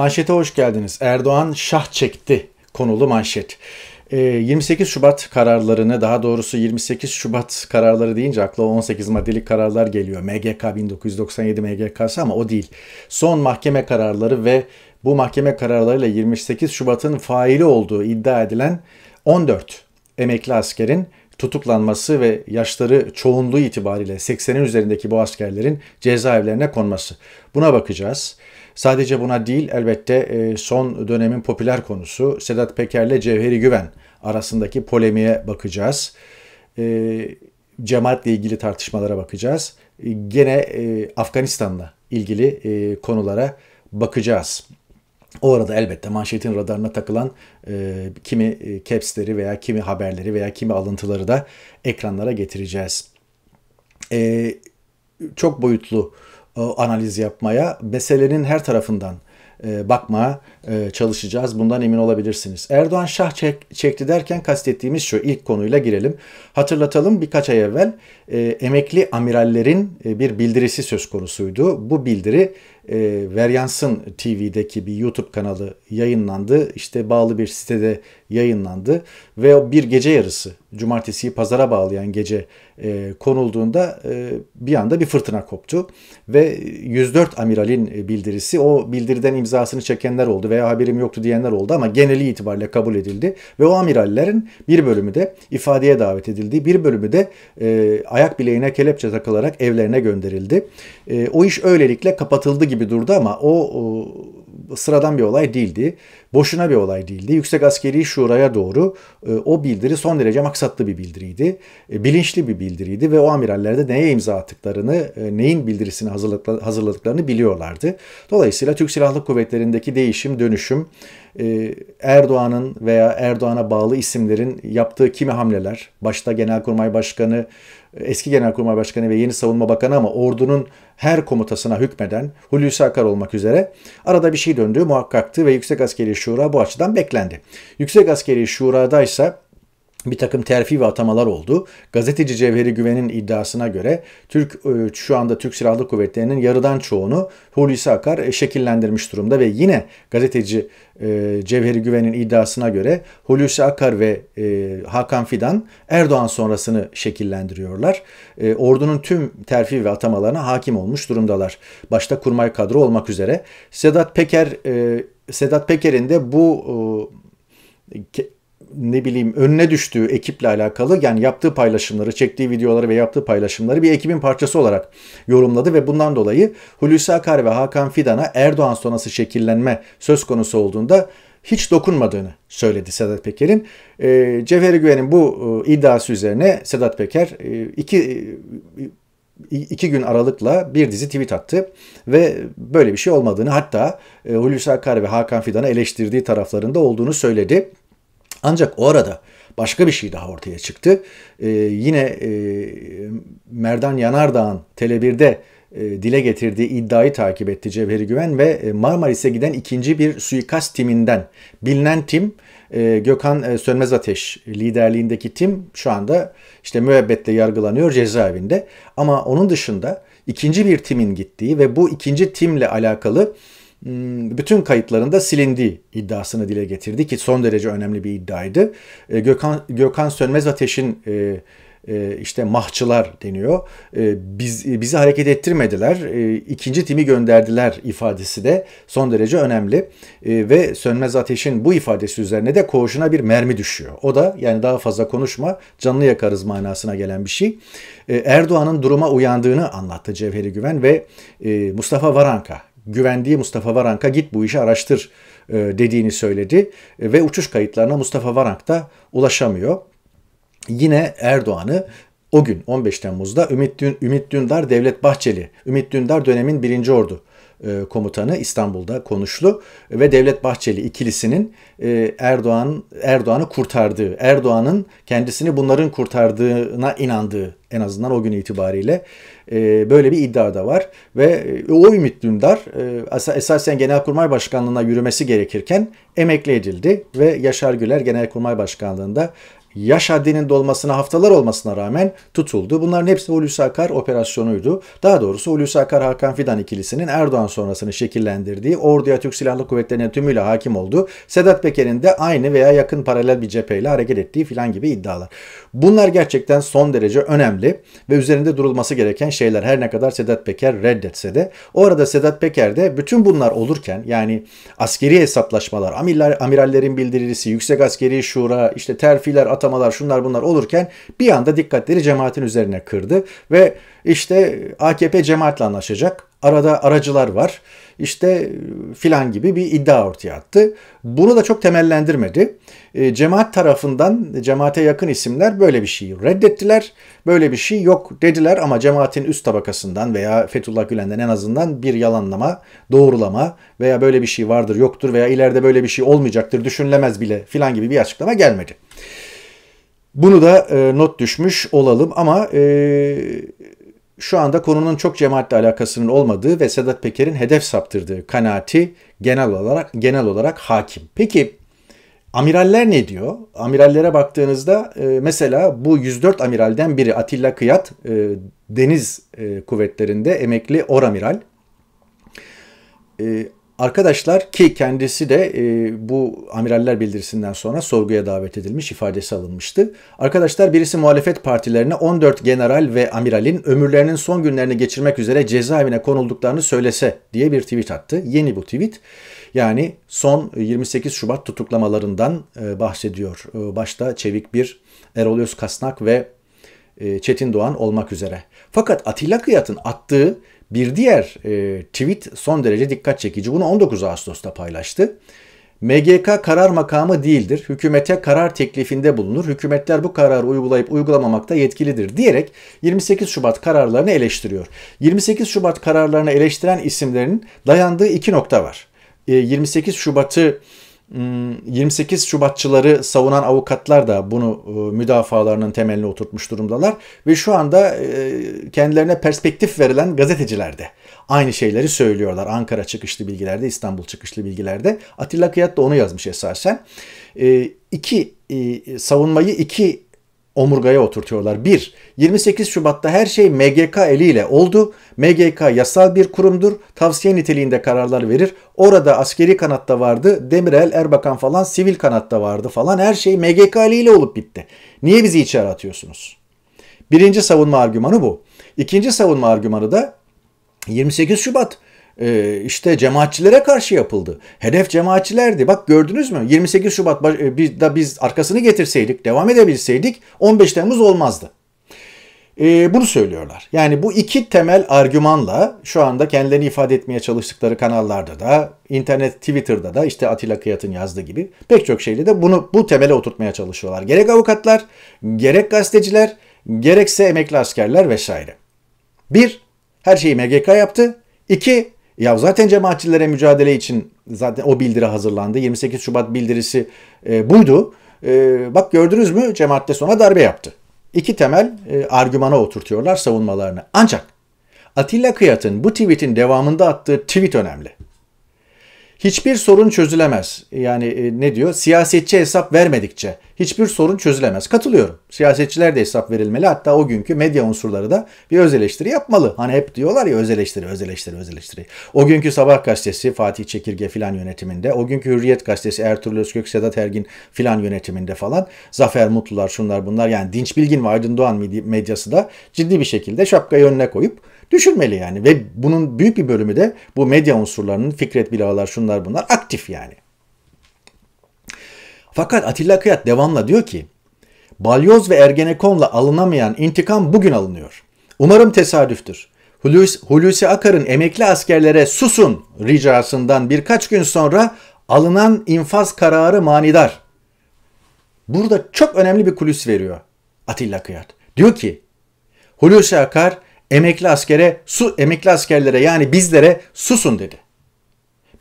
Manşete hoş geldiniz. Erdoğan şah çekti konulu manşet. 28 ee, Şubat kararlarını daha doğrusu 28 Şubat kararları deyince akla 18 maddelik kararlar geliyor. MGK 1997 MGK'sı ama o değil. Son mahkeme kararları ve bu mahkeme kararlarıyla 28 Şubat'ın faili olduğu iddia edilen 14 emekli askerin tutuklanması ve yaşları çoğunluğu itibariyle 80'in üzerindeki bu askerlerin cezaevlerine konması. Buna bakacağız. Sadece buna değil elbette e, son dönemin popüler konusu Sedat Peker ile Cevheri Güven arasındaki polemiğe bakacağız. E, cemaatle ilgili tartışmalara bakacağız. E, gene Afganistan'la ilgili konulara bakacağız. O arada elbette manşetin radarına takılan e, kimi capsleri veya kimi haberleri veya kimi alıntıları da ekranlara getireceğiz. E, çok boyutlu analiz yapmaya, meselenin her tarafından e, bakmaya e, çalışacağız. Bundan emin olabilirsiniz. Erdoğan şah çek, çekti derken kastettiğimiz şu ilk konuyla girelim. Hatırlatalım birkaç ay evvel e, emekli amirallerin bir bildirisi söz konusuydu. Bu bildiri e, Veryans'ın TV'deki bir YouTube kanalı yayınlandı. İşte bağlı bir sitede yayınlandı ve bir gece yarısı cumartesiyi pazara bağlayan gece e, konulduğunda e, bir anda bir fırtına koptu ve 104 amiralin e, bildirisi o bildiriden imzasını çekenler oldu veya haberim yoktu diyenler oldu ama geneli itibariyle kabul edildi ve o amirallerin bir bölümü de ifadeye davet edildi bir bölümü de e, ayak bileğine kelepçe takılarak evlerine gönderildi. E, o iş öylelikle kapatıldı gibi durdu ama o, o sıradan bir olay değildi boşuna bir olay değildi. Yüksek Askeri Şura'ya doğru e, o bildiri son derece maksatlı bir bildiriydi. E, bilinçli bir bildiriydi ve o amiraller de neye imza attıklarını, e, neyin bildirisini hazırladıklarını biliyorlardı. Dolayısıyla Türk Silahlı Kuvvetleri'ndeki değişim, dönüşüm, e, Erdoğan'ın veya Erdoğan'a bağlı isimlerin yaptığı kimi hamleler, başta Genelkurmay Başkanı, e, eski Genelkurmay Başkanı ve yeni Savunma Bakanı ama ordunun her komutasına hükmeden Hulusi Akar olmak üzere arada bir şey döndüğü muhakkaktı ve Yüksek Askeri Şura bu açıdan beklendi. Yüksek Askeri Şura'da ise bir takım terfi ve atamalar oldu. Gazeteci Cevheri Güven'in iddiasına göre Türk e, şu anda Türk Silahlı Kuvvetleri'nin yarıdan çoğunu Hulusi Akar e, şekillendirmiş durumda ve yine gazeteci e, Cevheri Güven'in iddiasına göre Hulusi Akar ve Hakan Fidan Erdoğan sonrasını şekillendiriyorlar. Ordunun tüm terfi ve atamalarına hakim olmuş durumdalar. Başta kurmay kadro olmak üzere. Sedat Peker Sedat Peker'in de bu e, ne bileyim önüne düştüğü ekiple alakalı yani yaptığı paylaşımları, çektiği videoları ve yaptığı paylaşımları bir ekibin parçası olarak yorumladı ve bundan dolayı Hulusi Akar ve Hakan Fidan'a Erdoğan sonrası şekillenme söz konusu olduğunda hiç dokunmadığını söyledi Sedat Peker'in. E, Cevheri Güven'in bu e, iddiası üzerine Sedat Peker e, iki e, iki gün aralıkla bir dizi tweet attı ve böyle bir şey olmadığını hatta e, Hulusi Akar ve Hakan Fidan'ı eleştirdiği taraflarında olduğunu söyledi. Ancak o arada başka bir şey daha ortaya çıktı. Ee, yine e, Merdan Yanardağ'ın Tele1'de e, dile getirdiği iddiayı takip etti Cevheri Güven ve e, Marmaris'e giden ikinci bir suikast timinden bilinen tim ee, Gökhan e, Sönmez Ateş liderliğindeki tim şu anda işte müebbetle yargılanıyor cezaevinde. Ama onun dışında ikinci bir timin gittiği ve bu ikinci timle alakalı hmm, bütün kayıtlarında silindiği iddiasını dile getirdi ki son derece önemli bir iddiaydı. Ee, Gökhan, Gökhan Sönmez Ateş'in e, e, işte mahçılar deniyor. E, biz, e, bizi hareket ettirmediler. İkinci timi gönderdiler ifadesi de son derece önemli. Ve Sönmez Ateş'in bu ifadesi üzerine de koğuşuna bir mermi düşüyor. O da yani daha fazla konuşma canlı yakarız manasına gelen bir şey. Erdoğan'ın duruma uyandığını anlattı Cevheri Güven ve Mustafa Varanka. Güvendiği Mustafa Varanka git bu işi araştır dediğini söyledi ve uçuş kayıtlarına Mustafa Varank da ulaşamıyor yine Erdoğan'ı o gün 15 Temmuz'da Ümit, Dün, Ümit Dündar Devlet Bahçeli, Ümit Dündar dönemin birinci Ordu e, komutanı İstanbul'da konuşlu ve Devlet Bahçeli ikilisinin e, Erdoğan Erdoğan'ı kurtardığı, Erdoğan'ın kendisini bunların kurtardığına inandığı en azından o gün itibariyle e, böyle bir iddia da var ve o Ümit Dündar esasen Genelkurmay Başkanlığı'na yürümesi gerekirken emekli edildi ve Yaşar Güler Genelkurmay Başkanlığı'nda yaş haddinin dolmasına haftalar olmasına rağmen tutuldu. Bunların hepsi Hulusi Akar operasyonuydu. Daha doğrusu Hulusi Akar Hakan Fidan ikilisinin Erdoğan sonrasını şekillendirdiği orduya Türk Silahlı Kuvvetleri'ne tümüyle hakim oldu. Sedat Peker'in de aynı veya yakın paralel bir cepheyle hareket ettiği filan gibi iddialar. Bunlar gerçekten son derece önemli ve üzerinde durulması gereken şeyler her ne kadar Sedat Peker reddetse de. O arada Sedat Peker de bütün bunlar olurken yani askeri hesaplaşmalar, amirallerin bildirisi, yüksek askeri şura, işte terfiler, atamalar şunlar bunlar olurken bir anda dikkatleri cemaatin üzerine kırdı ve işte AKP cemaatle anlaşacak. Arada aracılar var. İşte e, filan gibi bir iddia ortaya attı. Bunu da çok temellendirmedi. E, cemaat tarafından cemaate yakın isimler böyle bir şeyi reddettiler. Böyle bir şey yok dediler ama cemaatin üst tabakasından veya Fethullah Gülen'den en azından bir yalanlama, doğrulama veya böyle bir şey vardır yoktur veya ileride böyle bir şey olmayacaktır düşünülemez bile filan gibi bir açıklama gelmedi. Bunu da e, not düşmüş olalım ama e, şu anda konunun çok cemaatle alakasının olmadığı ve Sedat Peker'in hedef saptırdığı kanaati genel olarak genel olarak hakim. Peki amiraller ne diyor? Amirallere baktığınızda e, mesela bu 104 amiralden biri Atilla Kıyat e, Deniz e, Kuvvetleri'nde emekli oramiral. E, Arkadaşlar ki kendisi de e, bu amiraller bildirisinden sonra sorguya davet edilmiş, ifadesi alınmıştı. Arkadaşlar birisi muhalefet partilerine 14 general ve amiralin ömürlerinin son günlerini geçirmek üzere cezaevine konulduklarını söylese diye bir tweet attı. Yeni bu tweet. Yani son 28 Şubat tutuklamalarından e, bahsediyor. E, başta Çevik bir Erol Özkasnak ve e, Çetin Doğan olmak üzere. Fakat Atilla Kıyat'ın attığı bir diğer e, tweet son derece dikkat çekici. Bunu 19 Ağustos'ta paylaştı. MGK karar makamı değildir. Hükümete karar teklifinde bulunur. Hükümetler bu kararı uygulayıp uygulamamakta yetkilidir diyerek 28 Şubat kararlarını eleştiriyor. 28 Şubat kararlarını eleştiren isimlerin dayandığı iki nokta var. 28 e, Şubat'ı 28 hmm, Şubatçıları savunan avukatlar da bunu e, müdafalarının temeline oturtmuş durumdalar ve şu anda e, kendilerine perspektif verilen gazeteciler de aynı şeyleri söylüyorlar. Ankara çıkışlı bilgilerde, İstanbul çıkışlı bilgilerde. Atilla Kıyat da onu yazmış esasen. E, iki savunmayı iki omurgaya oturtuyorlar. 1. 28 Şubat'ta her şey MGK eliyle oldu. MGK yasal bir kurumdur. Tavsiye niteliğinde kararlar verir. Orada askeri kanatta vardı. Demirel, Erbakan falan sivil kanatta vardı falan. Her şey MGK eliyle olup bitti. Niye bizi içeri atıyorsunuz? Birinci savunma argümanı bu. İkinci savunma argümanı da 28 Şubat ee, işte cemaatçilere karşı yapıldı. Hedef cemaatçilerdi. Bak gördünüz mü? 28 Şubat e, da biz arkasını getirseydik, devam edebilseydik 15 Temmuz olmazdı. Ee, bunu söylüyorlar. Yani bu iki temel argümanla şu anda kendilerini ifade etmeye çalıştıkları kanallarda da, internet, Twitter'da da işte Atilla Kıyat'ın yazdığı gibi pek çok şeyle de bunu bu temele oturtmaya çalışıyorlar. Gerek avukatlar, gerek gazeteciler, gerekse emekli askerler vesaire. Bir, her şeyi MGK yaptı. İki, ya zaten cemaatçilere mücadele için zaten o bildiri hazırlandı. 28 Şubat bildirisi e, buydu. E, bak gördünüz mü cemaatte sonra darbe yaptı. İki temel e, argümana oturtuyorlar savunmalarını. Ancak Atilla Kıyat'ın bu tweetin devamında attığı tweet önemli. Hiçbir sorun çözülemez. Yani e, ne diyor? Siyasetçi hesap vermedikçe, hiçbir sorun çözülemez. Katılıyorum. Siyasetçiler de hesap verilmeli. Hatta o günkü medya unsurları da bir öz eleştiri yapmalı. Hani hep diyorlar ya öz eleştiri, öz eleştiri, öz eleştiri. O günkü Sabah gazetesi Fatih Çekirge filan yönetiminde, o günkü Hürriyet gazetesi Ertuğrul Özkök, Sedat Ergin filan yönetiminde falan, Zafer Mutlular şunlar bunlar yani Dinç Bilgin ve Aydın Doğan medyası da ciddi bir şekilde şapkayı önüne koyup düşürmeli yani. Ve bunun büyük bir bölümü de bu medya unsurlarının Fikret Bilalar şunlar bunlar aktif yani. Fakat Atilla Kıyat devamla diyor ki Balyoz ve Ergenekon'la alınamayan intikam bugün alınıyor. Umarım tesadüftür. Hulusi, Hulusi Akar'ın emekli askerlere susun ricasından birkaç gün sonra alınan infaz kararı manidar. Burada çok önemli bir kulis veriyor Atilla Kıyat. Diyor ki Hulusi Akar emekli askere su emekli askerlere yani bizlere susun dedi.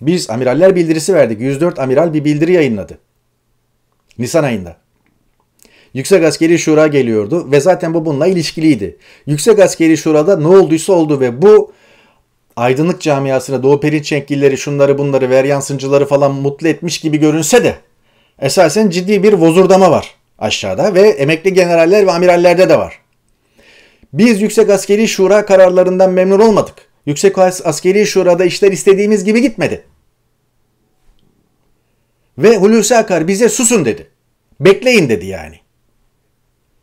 Biz amiraller bildirisi verdik. 104 amiral bir bildiri yayınladı. Nisan ayında. Yüksek Askeri Şura geliyordu ve zaten bu bununla ilişkiliydi. Yüksek Askeri Şura'da ne olduysa oldu ve bu aydınlık camiasını Doğu Perinçenkilleri şunları bunları yansıncıları falan mutlu etmiş gibi görünse de esasen ciddi bir vozurdama var aşağıda ve emekli generaller ve amirallerde de var. Biz Yüksek Askeri Şura kararlarından memnun olmadık. Yüksek Askeri Şura'da işler istediğimiz gibi gitmedi. Ve Hulusi Akar bize susun dedi. Bekleyin dedi yani.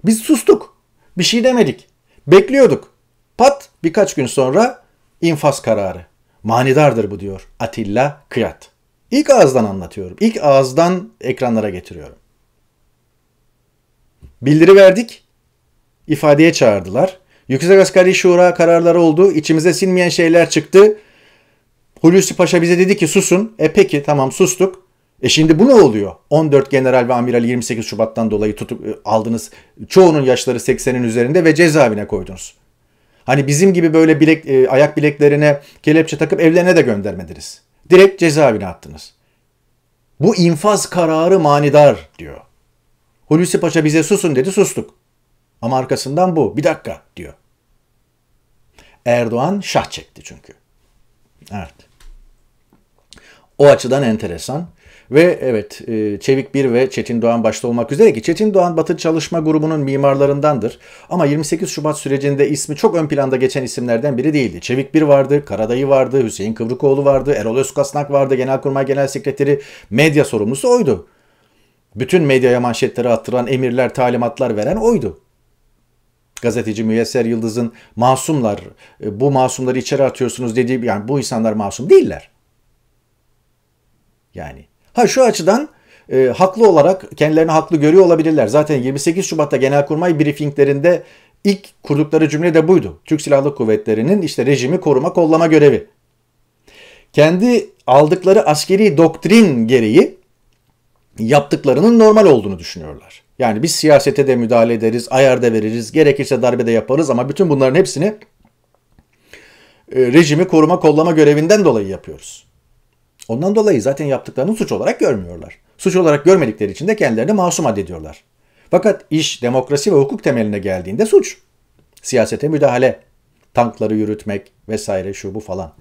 Biz sustuk. Bir şey demedik. Bekliyorduk. Pat birkaç gün sonra infaz kararı. Manidardır bu diyor Atilla Kıyat. İlk ağızdan anlatıyorum. İlk ağızdan ekranlara getiriyorum. Bildiri verdik. İfadeye çağırdılar. Yüksek Asgari Şura kararları oldu. İçimize sinmeyen şeyler çıktı. Hulusi Paşa bize dedi ki susun. E peki tamam sustuk. E şimdi bu ne oluyor? 14 general ve amiral 28 Şubat'tan dolayı tutup e, aldınız. Çoğunun yaşları 80'in üzerinde ve cezaevine koydunuz. Hani bizim gibi böyle bilek, e, ayak bileklerine kelepçe takıp evlerine de göndermediniz. Direkt cezaevine attınız. Bu infaz kararı manidar diyor. Hulusi Paşa bize susun dedi sustuk. Ama arkasından bu bir dakika diyor. Erdoğan şah çekti çünkü. Evet. O açıdan enteresan. Ve evet e, Çevik Bir ve Çetin Doğan başta olmak üzere ki Çetin Doğan Batı Çalışma Grubu'nun mimarlarındandır. Ama 28 Şubat sürecinde ismi çok ön planda geçen isimlerden biri değildi. Çevik Bir vardı, Karadayı vardı, Hüseyin Kıvrıkoğlu vardı, Erol Özkasnak vardı, Genelkurmay Genel Sekreteri, medya sorumlusu oydu. Bütün medyaya manşetleri attıran, emirler, talimatlar veren oydu gazeteci Müyesser Yıldız'ın masumlar, e, bu masumları içeri atıyorsunuz dediği yani bu insanlar masum değiller. Yani Ha şu açıdan e, haklı olarak kendilerini haklı görüyor olabilirler. Zaten 28 Şubat'ta genelkurmay briefinglerinde ilk kurdukları cümle de buydu. Türk Silahlı Kuvvetleri'nin işte rejimi koruma kollama görevi. Kendi aldıkları askeri doktrin gereği yaptıklarının normal olduğunu düşünüyorlar. Yani biz siyasete de müdahale ederiz, ayar da veririz, gerekirse darbe de yaparız ama bütün bunların hepsini e, rejimi koruma kollama görevinden dolayı yapıyoruz. Ondan dolayı zaten yaptıklarını suç olarak görmüyorlar. Suç olarak görmedikleri için de kendilerini masum addediyorlar. Fakat iş demokrasi ve hukuk temeline geldiğinde suç. Siyasete müdahale, tankları yürütmek vesaire şu bu falan.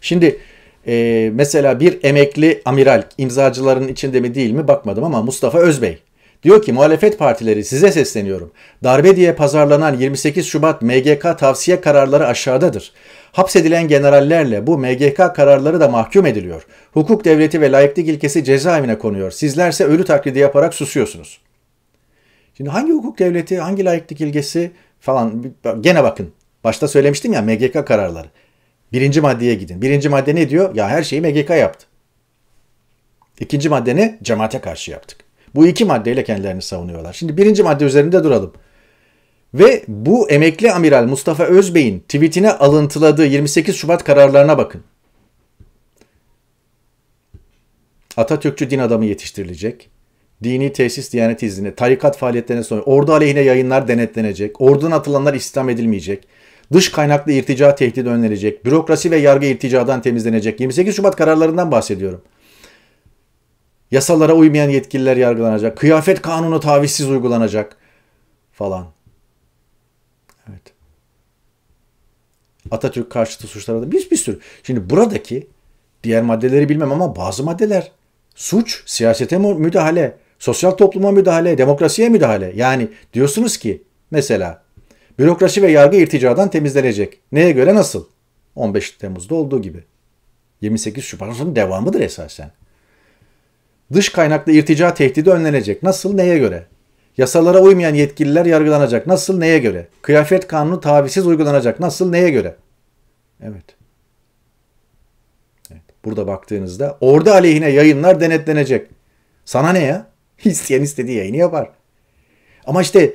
Şimdi e, mesela bir emekli amiral imzacıların içinde mi değil mi bakmadım ama Mustafa Özbey Diyor ki muhalefet partileri size sesleniyorum. Darbe diye pazarlanan 28 Şubat MGK tavsiye kararları aşağıdadır. Hapsedilen generallerle bu MGK kararları da mahkum ediliyor. Hukuk devleti ve layıklık ilkesi cezaevine konuyor. Sizlerse ölü taklidi yaparak susuyorsunuz. Şimdi hangi hukuk devleti, hangi layıklık ilkesi falan gene bakın. Başta söylemiştim ya MGK kararları. Birinci maddeye gidin. Birinci madde ne diyor? Ya her şeyi MGK yaptı. İkinci maddeni ne? Cemaate karşı yaptık. Bu iki maddeyle kendilerini savunuyorlar. Şimdi birinci madde üzerinde duralım. Ve bu emekli amiral Mustafa Özbey'in tweetine alıntıladığı 28 Şubat kararlarına bakın. Atatürkçü din adamı yetiştirilecek. Dini tesis, diyanet izni, tarikat faaliyetlerine sonra ordu aleyhine yayınlar denetlenecek. Ordudan atılanlar istihdam edilmeyecek. Dış kaynaklı irtica tehdidi önlenecek. Bürokrasi ve yargı irticadan temizlenecek. 28 Şubat kararlarından bahsediyorum. Yasalara uymayan yetkililer yargılanacak. Kıyafet kanunu tavizsiz uygulanacak falan. Evet. Atatürk karşıtı suçlara da bir, bir sürü. Şimdi buradaki diğer maddeleri bilmem ama bazı maddeler suç, siyasete müdahale, sosyal topluma müdahale, demokrasiye müdahale. Yani diyorsunuz ki mesela bürokrasi ve yargı irticadan temizlenecek. Neye göre nasıl? 15 Temmuz'da olduğu gibi. 28 Şubat'ın devamıdır esasen. Dış kaynaklı irtica tehdidi önlenecek. Nasıl? Neye göre? Yasalara uymayan yetkililer yargılanacak. Nasıl? Neye göre? Kıyafet kanunu tabisiz uygulanacak. Nasıl? Neye göre? Evet. evet. Burada baktığınızda ordu aleyhine yayınlar denetlenecek. Sana ne ya? İsteyen istediği yayını yapar. Ama işte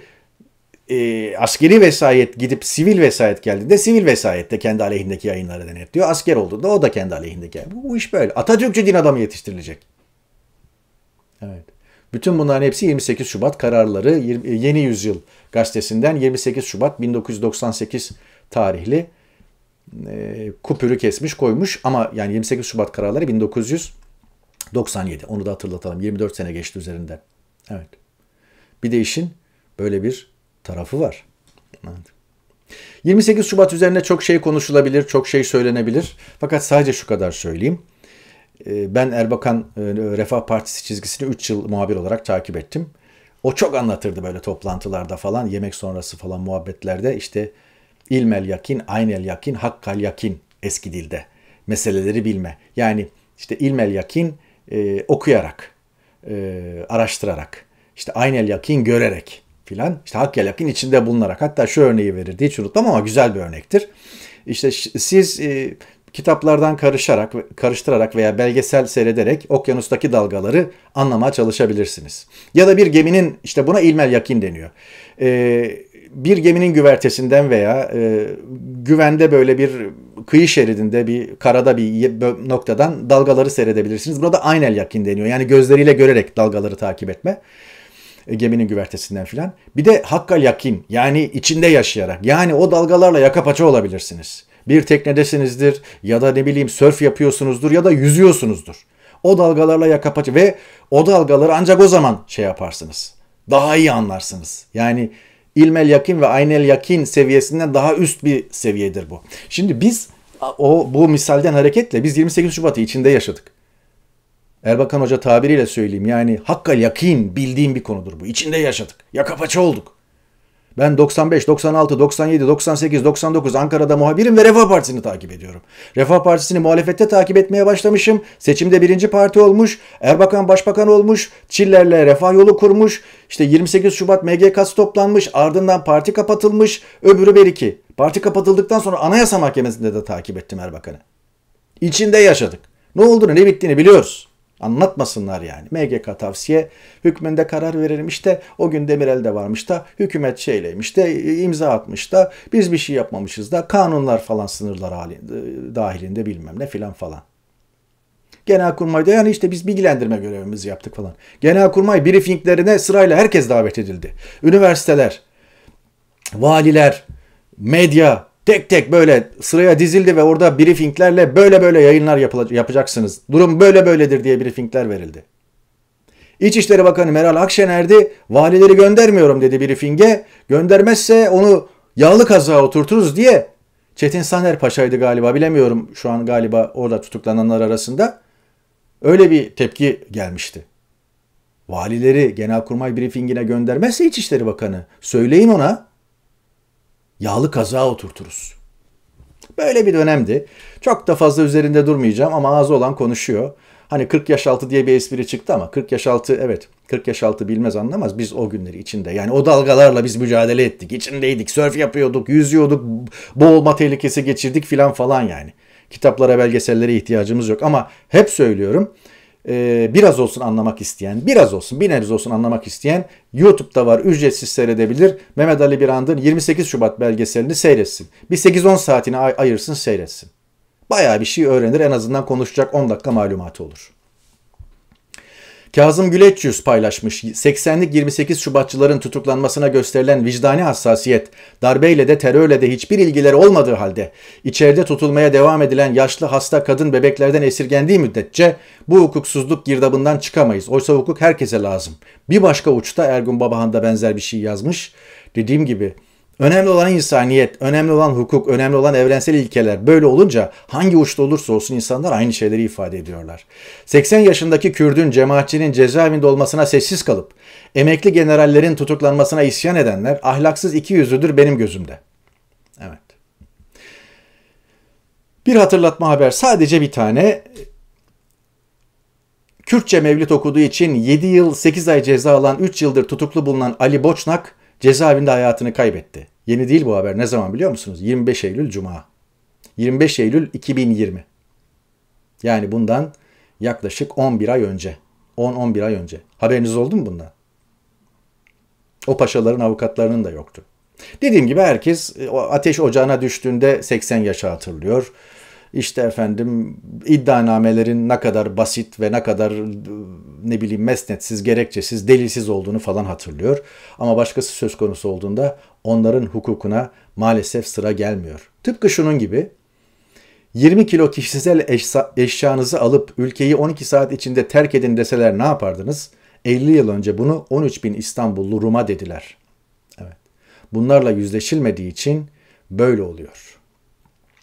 e, askeri vesayet gidip sivil vesayet geldiğinde sivil vesayet de kendi aleyhindeki yayınları denetliyor. Asker olduğunda o da kendi aleyhindeki. Bu, bu iş böyle. Atatürkçü din adamı yetiştirilecek. Evet. Bütün bunların hepsi 28 Şubat kararları e, Yeni Yüzyıl gazetesinden 28 Şubat 1998 tarihli e, kupürü kesmiş koymuş ama yani 28 Şubat kararları 1997 onu da hatırlatalım 24 sene geçti üzerinden. Evet. Bir de işin böyle bir tarafı var. Evet. 28 Şubat üzerine çok şey konuşulabilir, çok şey söylenebilir. Fakat sadece şu kadar söyleyeyim. Ee, ben Erbakan e, Refah Partisi çizgisini 3 yıl muhabir olarak takip ettim. O çok anlatırdı böyle toplantılarda falan, yemek sonrası falan muhabbetlerde işte ilmel yakin, aynel yakin, hakkal yakin eski dilde. Meseleleri bilme. Yani işte ilmel yakin e, okuyarak, e, araştırarak, işte aynel yakin görerek filan, işte hakkal yakin içinde bulunarak. Hatta şu örneği verirdi, hiç unutmam ama güzel bir örnektir. İşte siz e, kitaplardan karışarak, karıştırarak veya belgesel seyrederek okyanustaki dalgaları anlamaya çalışabilirsiniz. Ya da bir geminin işte buna ilmel yakin deniyor. Ee, bir geminin güvertesinden veya e, güvende böyle bir kıyı şeridinde bir karada bir noktadan dalgaları seyredebilirsiniz. Buna da aynel yakin deniyor. Yani gözleriyle görerek dalgaları takip etme e, geminin güvertesinden filan. Bir de hakkal yakin yani içinde yaşayarak yani o dalgalarla yaka paça olabilirsiniz bir teknedesinizdir ya da ne bileyim sörf yapıyorsunuzdur ya da yüzüyorsunuzdur. O dalgalarla yakapaç ve o dalgaları ancak o zaman şey yaparsınız. Daha iyi anlarsınız. Yani ilmel yakin ve aynel yakin seviyesinden daha üst bir seviyedir bu. Şimdi biz o bu misalden hareketle biz 28 Şubat'ı içinde yaşadık. Erbakan Hoca tabiriyle söyleyeyim yani hakka yakin bildiğim bir konudur bu. İçinde yaşadık. Yakapaça olduk. Ben 95, 96, 97, 98, 99 Ankara'da muhabirim ve Refah Partisi'ni takip ediyorum. Refah Partisi'ni muhalefette takip etmeye başlamışım. Seçimde birinci parti olmuş. Erbakan başbakan olmuş. Çiller'le refah yolu kurmuş. İşte 28 Şubat MGK'sı toplanmış. Ardından parti kapatılmış. Öbürü beriki. Parti kapatıldıktan sonra Anayasa Mahkemesi'nde de takip ettim Erbakan'ı. İçinde yaşadık. Ne olduğunu ne bittiğini biliyoruz. Anlatmasınlar yani. MGK tavsiye hükmünde karar verelim. İşte o gün Demirel de varmış da hükümet şeyleymiş de imza atmış da biz bir şey yapmamışız da kanunlar falan sınırlar ıı, dahilinde bilmem ne filan falan. Genelkurmay'da yani işte biz bilgilendirme görevimizi yaptık falan. Genelkurmay briefinglerine sırayla herkes davet edildi. Üniversiteler, valiler, medya, tek tek böyle sıraya dizildi ve orada briefinglerle böyle böyle yayınlar yapacaksınız. Durum böyle böyledir diye briefingler verildi. İçişleri Bakanı Meral Akşener'di. Valileri göndermiyorum dedi briefinge. Göndermezse onu yağlı kazağa oturturuz diye Çetin Saner Paşa'ydı galiba bilemiyorum şu an galiba orada tutuklananlar arasında. Öyle bir tepki gelmişti. Valileri genelkurmay briefingine göndermezse İçişleri Bakanı söyleyin ona yağlı kazağa oturturuz. Böyle bir dönemdi. Çok da fazla üzerinde durmayacağım ama ağzı olan konuşuyor. Hani 40 yaş altı diye bir espri çıktı ama 40 yaş altı evet 40 yaş altı bilmez anlamaz. Biz o günleri içinde yani o dalgalarla biz mücadele ettik. İçindeydik, sörf yapıyorduk, yüzüyorduk, boğulma tehlikesi geçirdik filan falan yani. Kitaplara, belgesellere ihtiyacımız yok ama hep söylüyorum e, biraz olsun anlamak isteyen, biraz olsun bir nebze olsun anlamak isteyen YouTube'da var ücretsiz seyredebilir. Mehmet Ali Birand'ın 28 Şubat belgeselini seyretsin. Bir 8-10 saatini ay- ayırsın seyretsin. Bayağı bir şey öğrenir en azından konuşacak 10 dakika malumatı olur. Kazım Güleçyüz paylaşmış. 80'lik 28 Şubatçıların tutuklanmasına gösterilen vicdani hassasiyet, darbeyle de terörle de hiçbir ilgileri olmadığı halde içeride tutulmaya devam edilen yaşlı hasta kadın bebeklerden esirgendiği müddetçe bu hukuksuzluk girdabından çıkamayız. Oysa hukuk herkese lazım. Bir başka uçta Ergun Babahan da benzer bir şey yazmış. Dediğim gibi Önemli olan insaniyet, önemli olan hukuk, önemli olan evrensel ilkeler. Böyle olunca hangi uçta olursa olsun insanlar aynı şeyleri ifade ediyorlar. 80 yaşındaki Kürdün cemaatçinin cezaevinde olmasına sessiz kalıp emekli generallerin tutuklanmasına isyan edenler ahlaksız iki yüzlüdür benim gözümde. Evet. Bir hatırlatma haber sadece bir tane. Kürtçe mevlit okuduğu için 7 yıl 8 ay ceza alan 3 yıldır tutuklu bulunan Ali Boçnak cezaevinde hayatını kaybetti. Yeni değil bu haber. Ne zaman biliyor musunuz? 25 Eylül Cuma. 25 Eylül 2020. Yani bundan yaklaşık 11 ay önce. 10-11 ay önce. Haberiniz oldu mu bundan? O paşaların avukatlarının da yoktu. Dediğim gibi herkes e, ateş ocağına düştüğünde 80 yaşa hatırlıyor işte efendim iddianamelerin ne kadar basit ve ne kadar ne bileyim mesnetsiz, gerekçesiz, delilsiz olduğunu falan hatırlıyor. Ama başkası söz konusu olduğunda onların hukukuna maalesef sıra gelmiyor. Tıpkı şunun gibi 20 kilo kişisel eşya, eşyanızı alıp ülkeyi 12 saat içinde terk edin deseler ne yapardınız? 50 yıl önce bunu 13 bin İstanbullu Rum'a dediler. Evet. Bunlarla yüzleşilmediği için böyle oluyor.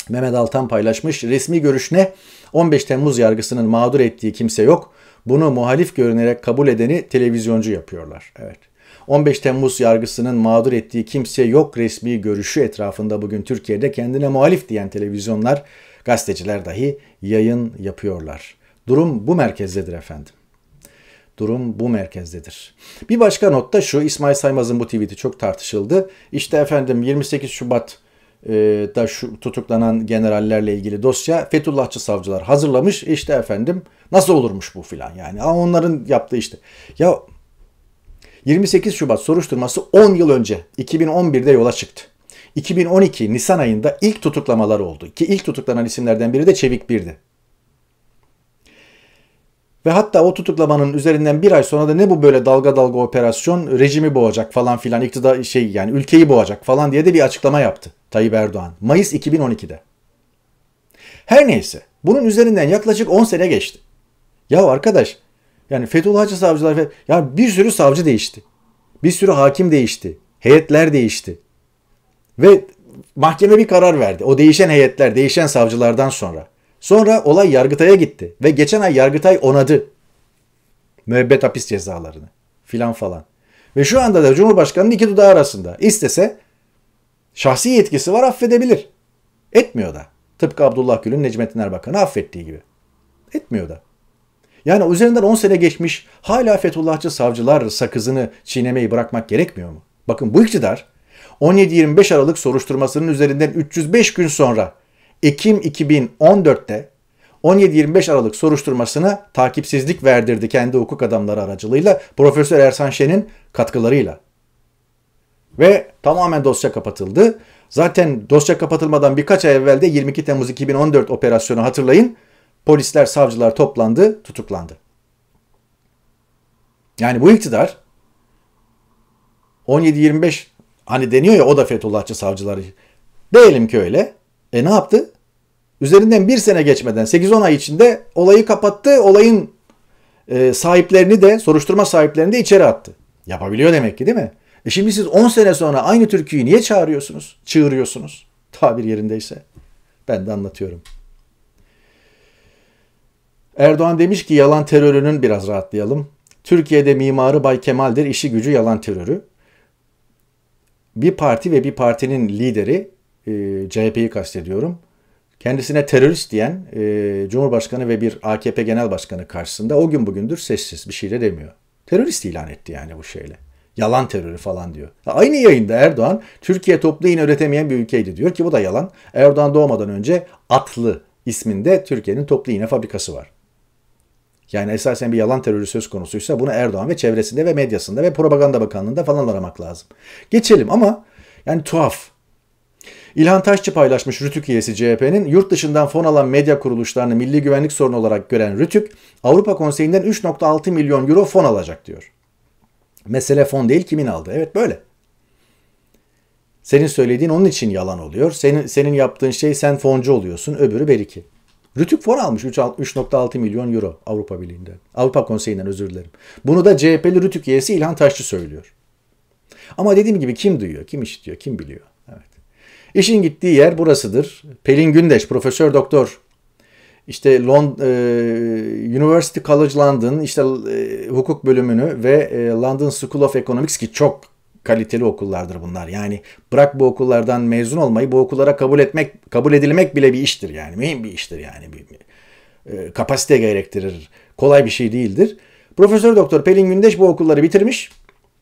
Mehmet Altan paylaşmış. Resmi görüş ne? 15 Temmuz yargısının mağdur ettiği kimse yok. Bunu muhalif görünerek kabul edeni televizyoncu yapıyorlar. Evet. 15 Temmuz yargısının mağdur ettiği kimse yok resmi görüşü etrafında bugün Türkiye'de kendine muhalif diyen televizyonlar, gazeteciler dahi yayın yapıyorlar. Durum bu merkezdedir efendim. Durum bu merkezdedir. Bir başka not da şu İsmail Saymaz'ın bu tweet'i çok tartışıldı. İşte efendim 28 Şubat ee, da şu tutuklanan generallerle ilgili dosya Fethullahçı savcılar hazırlamış. İşte efendim nasıl olurmuş bu filan yani. Ama onların yaptığı işte. Ya 28 Şubat soruşturması 10 yıl önce 2011'de yola çıktı. 2012 Nisan ayında ilk tutuklamalar oldu. Ki ilk tutuklanan isimlerden biri de Çevik Bir'di. Ve hatta o tutuklamanın üzerinden bir ay sonra da ne bu böyle dalga dalga operasyon rejimi boğacak falan filan iktidar şey yani ülkeyi boğacak falan diye de bir açıklama yaptı Tayyip Erdoğan. Mayıs 2012'de. Her neyse bunun üzerinden yaklaşık 10 sene geçti. Ya arkadaş yani Fethullahçı savcılar ya yani bir sürü savcı değişti. Bir sürü hakim değişti. Heyetler değişti. Ve mahkeme bir karar verdi. O değişen heyetler, değişen savcılardan sonra. Sonra olay Yargıtay'a gitti ve geçen ay Yargıtay onadı. Müebbet hapis cezalarını filan falan. Ve şu anda da Cumhurbaşkanı'nın iki dudağı arasında. İstese şahsi yetkisi var affedebilir. Etmiyor da. Tıpkı Abdullah Gül'ün Necmettin Erbakan'ı affettiği gibi. Etmiyor da. Yani üzerinden 10 sene geçmiş hala Fethullahçı savcılar sakızını çiğnemeyi bırakmak gerekmiyor mu? Bakın bu iktidar 17-25 Aralık soruşturmasının üzerinden 305 gün sonra Ekim 2014'te 17-25 Aralık soruşturmasına takipsizlik verdirdi kendi hukuk adamları aracılığıyla Profesör Ersan Şen'in katkılarıyla. Ve tamamen dosya kapatıldı. Zaten dosya kapatılmadan birkaç ay evvel de 22 Temmuz 2014 operasyonu hatırlayın. Polisler, savcılar toplandı, tutuklandı. Yani bu iktidar 17-25 hani deniyor ya o da Fethullahçı savcılar. Diyelim ki öyle. E ne yaptı? Üzerinden bir sene geçmeden 8-10 ay içinde olayı kapattı. Olayın e, sahiplerini de soruşturma sahiplerini de içeri attı. Yapabiliyor demek ki değil mi? E şimdi siz 10 sene sonra aynı türküyü niye çağırıyorsunuz? Çığırıyorsunuz. Tabir yerindeyse. Ben de anlatıyorum. Erdoğan demiş ki yalan terörünün biraz rahatlayalım. Türkiye'de mimarı Bay Kemal'dir, işi gücü yalan terörü. Bir parti ve bir partinin lideri, e, CHP'yi kastediyorum, Kendisine terörist diyen e, Cumhurbaşkanı ve bir AKP Genel Başkanı karşısında o gün bugündür sessiz bir şey de demiyor. Terörist ilan etti yani bu şeyle. Yalan terörü falan diyor. Aynı yayında Erdoğan Türkiye toplu yine üretemeyen bir ülkeydi diyor ki bu da yalan. Erdoğan doğmadan önce Atlı isminde Türkiye'nin toplu iğne fabrikası var. Yani esasen bir yalan terörü söz konusuysa bunu Erdoğan ve çevresinde ve medyasında ve propaganda bakanlığında falan aramak lazım. Geçelim ama yani tuhaf. İlhan Taşçı paylaşmış Rütük üyesi CHP'nin yurt dışından fon alan medya kuruluşlarını milli güvenlik sorunu olarak gören Rütük Avrupa Konseyi'nden 3.6 milyon euro fon alacak diyor. Mesele fon değil kimin aldı. Evet böyle. Senin söylediğin onun için yalan oluyor. Senin, senin yaptığın şey sen foncu oluyorsun. Öbürü beriki. Rütük fon almış 3.6 milyon euro Avrupa Birliği'nden. Avrupa Konseyi'nden özür dilerim. Bunu da CHP'li Rütük üyesi İlhan Taşçı söylüyor. Ama dediğim gibi kim duyuyor, kim işitiyor, kim biliyor? İşin gittiği yer burasıdır. Pelin Gündeş, Profesör Doktor. İşte Lond e, University College London, işte e, hukuk bölümünü ve e, London School of Economics ki çok kaliteli okullardır bunlar. Yani bırak bu okullardan mezun olmayı bu okullara kabul etmek, kabul edilmek bile bir iştir yani. Mühim bir iştir yani. Bir, bir, kapasite gerektirir. Kolay bir şey değildir. Profesör Doktor Pelin Gündeş bu okulları bitirmiş.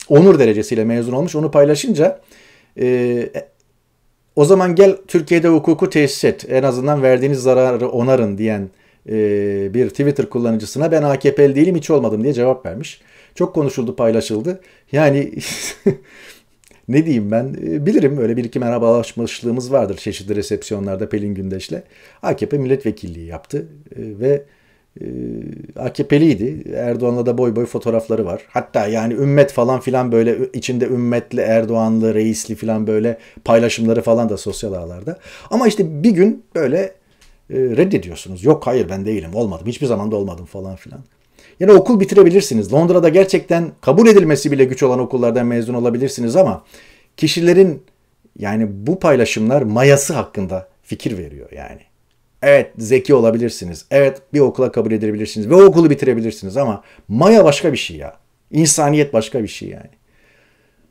Onur derecesiyle mezun olmuş. Onu paylaşınca o zaman gel Türkiye'de hukuku tesis et. En azından verdiğiniz zararı onarın diyen e, bir Twitter kullanıcısına ben AKP'li değilim hiç olmadım diye cevap vermiş. Çok konuşuldu paylaşıldı. Yani ne diyeyim ben e, bilirim öyle bir iki merhabalaşmışlığımız vardır çeşitli resepsiyonlarda Pelin Gündeş'le. AKP milletvekilliği yaptı e, ve e, ee, AKP'liydi. Erdoğan'la da boy boy fotoğrafları var. Hatta yani ümmet falan filan böyle içinde ümmetli, Erdoğanlı, reisli filan böyle paylaşımları falan da sosyal ağlarda. Ama işte bir gün böyle e, reddediyorsunuz. Yok hayır ben değilim, olmadım. Hiçbir zaman da olmadım falan filan. Yani okul bitirebilirsiniz. Londra'da gerçekten kabul edilmesi bile güç olan okullardan mezun olabilirsiniz ama kişilerin yani bu paylaşımlar mayası hakkında fikir veriyor yani. Evet zeki olabilirsiniz. Evet bir okula kabul edilebilirsiniz ve okulu bitirebilirsiniz ama maya başka bir şey ya. İnsaniyet başka bir şey yani.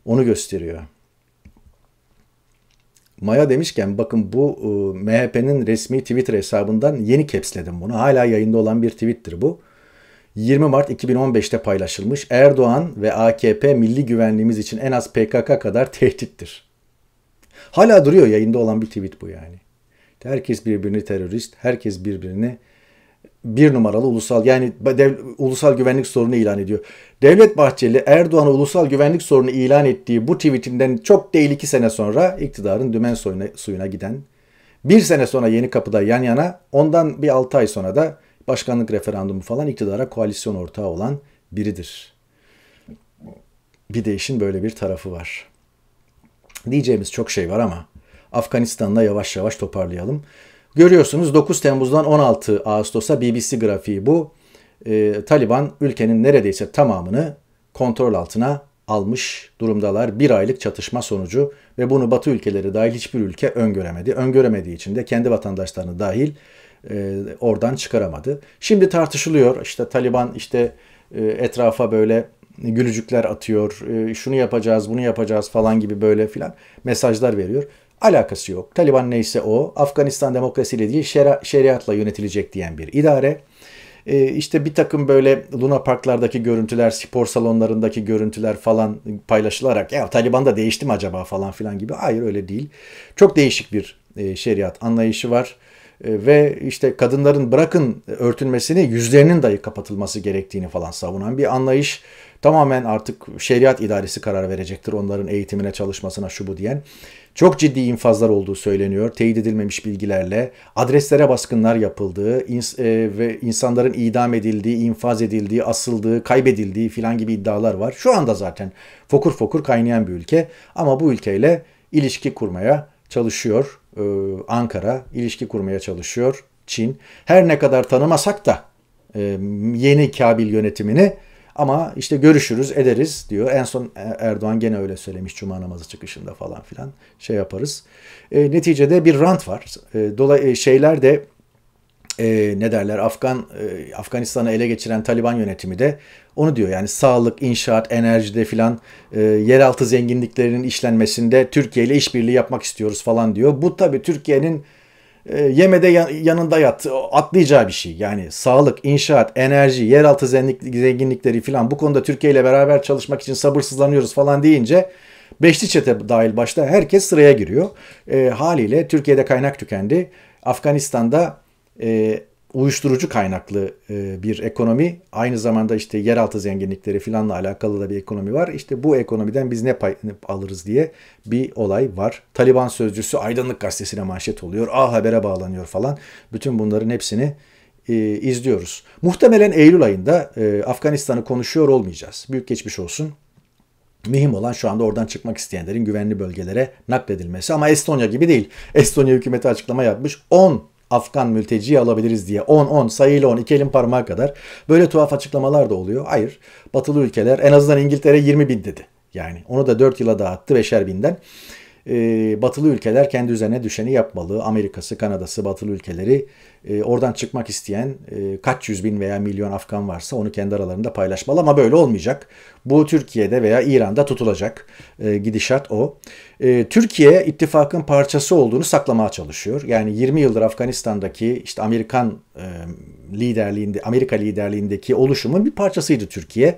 Onu gösteriyor. Maya demişken bakın bu e, MHP'nin resmi Twitter hesabından yeni kepsledim bunu. Hala yayında olan bir tweettir bu. 20 Mart 2015'te paylaşılmış Erdoğan ve AKP milli güvenliğimiz için en az PKK kadar tehdittir. Hala duruyor yayında olan bir tweet bu yani. Herkes birbirini terörist, herkes birbirini bir numaralı ulusal yani dev, ulusal güvenlik sorunu ilan ediyor. Devlet Bahçeli Erdoğan'a ulusal güvenlik sorunu ilan ettiği bu tweetinden çok değil iki sene sonra iktidarın dümen suyuna, suyuna giden, bir sene sonra Yeni Kapı'da yan yana, ondan bir altı ay sonra da başkanlık referandumu falan iktidara koalisyon ortağı olan biridir. Bir de işin böyle bir tarafı var. Diyeceğimiz çok şey var ama Afganistan'la yavaş yavaş toparlayalım. Görüyorsunuz 9 Temmuz'dan 16 Ağustos'a BBC grafiği bu. Ee, Taliban ülkenin neredeyse tamamını kontrol altına almış durumdalar. Bir aylık çatışma sonucu ve bunu Batı ülkeleri dahil hiçbir ülke öngöremedi. Öngöremediği için de kendi vatandaşlarını dahil e, oradan çıkaramadı. Şimdi tartışılıyor işte Taliban işte e, etrafa böyle gülücükler atıyor, e, şunu yapacağız, bunu yapacağız falan gibi böyle filan mesajlar veriyor. Alakası yok. Taliban neyse o. Afganistan demokrasiyle değil şeriatla yönetilecek diyen bir idare. E, işte bir takım böyle Luna Parklardaki görüntüler, spor salonlarındaki görüntüler falan paylaşılarak ya Taliban da değişti mi acaba falan filan gibi. Hayır öyle değil. Çok değişik bir e, şeriat anlayışı var e, ve işte kadınların bırakın örtülmesini, yüzlerinin dahi kapatılması gerektiğini falan savunan bir anlayış tamamen artık şeriat idaresi karar verecektir onların eğitimine çalışmasına şu bu diyen çok ciddi infazlar olduğu söyleniyor. Teyit edilmemiş bilgilerle adreslere baskınlar yapıldığı ins- e, ve insanların idam edildiği, infaz edildiği, asıldığı, kaybedildiği filan gibi iddialar var. Şu anda zaten fokur fokur kaynayan bir ülke ama bu ülkeyle ilişki kurmaya çalışıyor ee, Ankara, ilişki kurmaya çalışıyor Çin. Her ne kadar tanımasak da e, yeni Kabil yönetimini ama işte görüşürüz ederiz diyor. En son e- Erdoğan gene öyle söylemiş cuma namazı çıkışında falan filan şey yaparız. E, neticede bir rant var. E, dolay e, şeyler de e, ne derler Afgan e, Afganistan'ı ele geçiren Taliban yönetimi de onu diyor yani sağlık, inşaat, enerjide filan e, yeraltı zenginliklerinin işlenmesinde Türkiye ile işbirliği yapmak istiyoruz falan diyor. Bu tabi Türkiye'nin e, yemede yanında yat atlayacağı bir şey. Yani sağlık, inşaat, enerji, yeraltı zenginlikleri filan bu konuda Türkiye ile beraber çalışmak için sabırsızlanıyoruz falan deyince Beşli çete dahil başta herkes sıraya giriyor. E, haliyle Türkiye'de kaynak tükendi. Afganistan'da e, uyuşturucu kaynaklı e, bir ekonomi. Aynı zamanda işte yeraltı zenginlikleri filanla alakalı da bir ekonomi var. İşte bu ekonomiden biz ne pay alırız diye bir olay var. Taliban sözcüsü Aydınlık Gazetesi'ne manşet oluyor. A Haber'e bağlanıyor falan. Bütün bunların hepsini e, izliyoruz. Muhtemelen Eylül ayında e, Afganistan'ı konuşuyor olmayacağız. Büyük geçmiş olsun. Mühim olan şu anda oradan çıkmak isteyenlerin güvenli bölgelere nakledilmesi. Ama Estonya gibi değil. Estonya hükümeti açıklama yapmış. 10 Afgan mülteciyi alabiliriz diye 10-10 sayıyla 10 iki elin parmağı kadar böyle tuhaf açıklamalar da oluyor. Hayır batılı ülkeler en azından İngiltere 20 bin dedi. Yani onu da 4 yıla dağıttı 5'er binden e, batılı ülkeler kendi üzerine düşeni yapmalı. Amerika'sı, Kanada'sı, batılı ülkeleri e, oradan çıkmak isteyen e, kaç yüz bin veya milyon Afgan varsa onu kendi aralarında paylaşmalı ama böyle olmayacak. Bu Türkiye'de veya İran'da tutulacak e, gidişat o. E, Türkiye ittifakın parçası olduğunu saklamaya çalışıyor. Yani 20 yıldır Afganistan'daki işte Amerikan e, liderliğinde, Amerika liderliğindeki oluşumun bir parçasıydı Türkiye.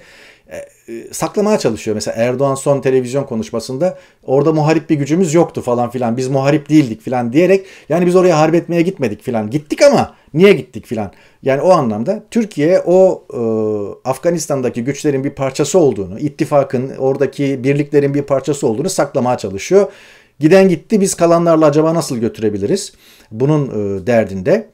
E, e, saklamaya çalışıyor. Mesela Erdoğan son televizyon konuşmasında orada muharip bir gücümüz yoktu falan filan. Biz muharip değildik filan diyerek yani biz oraya harp etmeye gitmedik filan. Gittik ama niye gittik filan. Yani o anlamda Türkiye o e, Afganistan'daki güçlerin bir parçası olduğunu, ittifakın oradaki birliklerin bir parçası olduğunu saklamaya çalışıyor. Giden gitti biz kalanlarla acaba nasıl götürebiliriz? Bunun e, derdinde.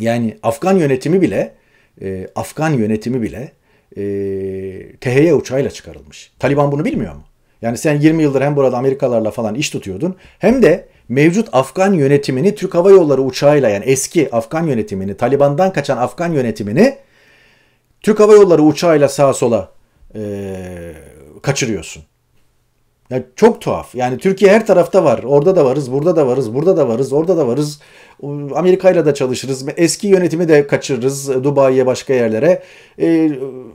Yani Afgan yönetimi bile e, Afgan yönetimi bile e, ee, THY uçağıyla çıkarılmış. Taliban bunu bilmiyor mu? Yani sen 20 yıldır hem burada Amerikalarla falan iş tutuyordun hem de mevcut Afgan yönetimini Türk Hava Yolları uçağıyla yani eski Afgan yönetimini Taliban'dan kaçan Afgan yönetimini Türk Hava Yolları uçağıyla sağa sola e, kaçırıyorsun. Ya çok tuhaf. Yani Türkiye her tarafta var. Orada da varız, burada da varız, burada da varız, orada da varız. Amerika'yla da çalışırız. Eski yönetimi de kaçırırız Dubai'ye başka yerlere. E,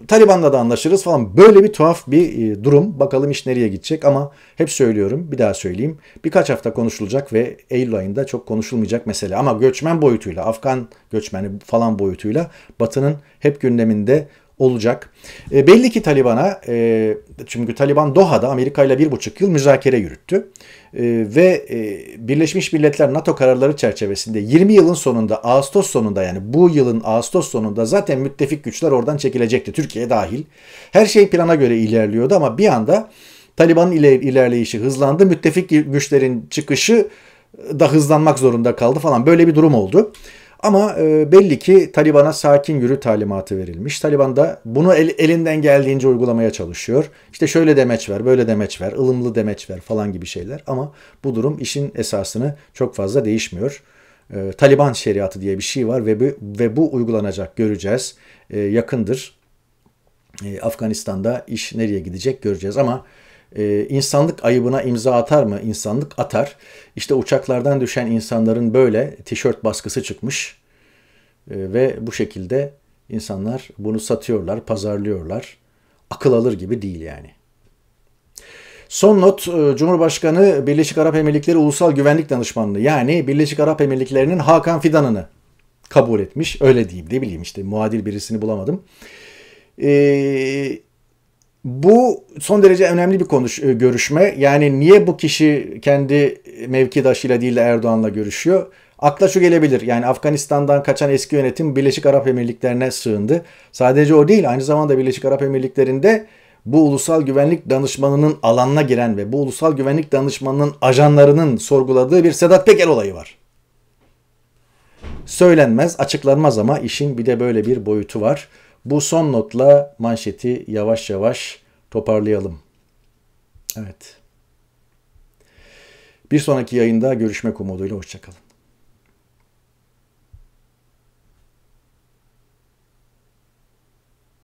Taliban'la da anlaşırız falan. Böyle bir tuhaf bir e, durum. Bakalım iş nereye gidecek ama hep söylüyorum bir daha söyleyeyim. Birkaç hafta konuşulacak ve Eylül ayında çok konuşulmayacak mesele. Ama göçmen boyutuyla, Afgan göçmeni falan boyutuyla Batı'nın hep gündeminde olacak. E, belli ki Taliban'a e, çünkü Taliban Doha'da Amerika ile bir buçuk yıl müzakere yürüttü e, ve e, Birleşmiş Milletler NATO kararları çerçevesinde 20 yılın sonunda Ağustos sonunda yani bu yılın Ağustos sonunda zaten müttefik güçler oradan çekilecekti Türkiye dahil. Her şey plana göre ilerliyordu ama bir anda Taliban'ın iler, ilerleyişi hızlandı. Müttefik güçlerin çıkışı da hızlanmak zorunda kaldı falan. Böyle bir durum oldu. Ama e, belli ki Taliban'a sakin yürü talimatı verilmiş. Taliban da bunu el, elinden geldiğince uygulamaya çalışıyor. İşte şöyle demeç ver, böyle demeç ver, ılımlı demeç ver falan gibi şeyler. Ama bu durum işin esasını çok fazla değişmiyor. E, Taliban şeriatı diye bir şey var ve bu, ve bu uygulanacak göreceğiz. E, yakındır. E, Afganistan'da iş nereye gidecek göreceğiz ama e, insanlık ayıbına imza atar mı? İnsanlık atar. İşte uçaklardan düşen insanların böyle tişört baskısı çıkmış e, ve bu şekilde insanlar bunu satıyorlar, pazarlıyorlar. Akıl alır gibi değil yani. Son not e, Cumhurbaşkanı Birleşik Arap Emirlikleri Ulusal Güvenlik Danışmanlığı yani Birleşik Arap Emirlikleri'nin Hakan Fidan'ını kabul etmiş. Öyle diyeyim de bileyim işte muadil birisini bulamadım. Ee, bu son derece önemli bir konuş e, görüşme. Yani niye bu kişi kendi mevkidaşıyla değil de Erdoğan'la görüşüyor? Akla şu gelebilir. Yani Afganistan'dan kaçan eski yönetim Birleşik Arap Emirlikleri'ne sığındı. Sadece o değil, aynı zamanda Birleşik Arap Emirlikleri'nde bu ulusal güvenlik danışmanının alanına giren ve bu ulusal güvenlik danışmanının ajanlarının sorguladığı bir Sedat Peker olayı var. Söylenmez, açıklanmaz ama işin bir de böyle bir boyutu var. Bu son notla manşeti yavaş yavaş toparlayalım. Evet. Bir sonraki yayında görüşmek umuduyla hoşçakalın.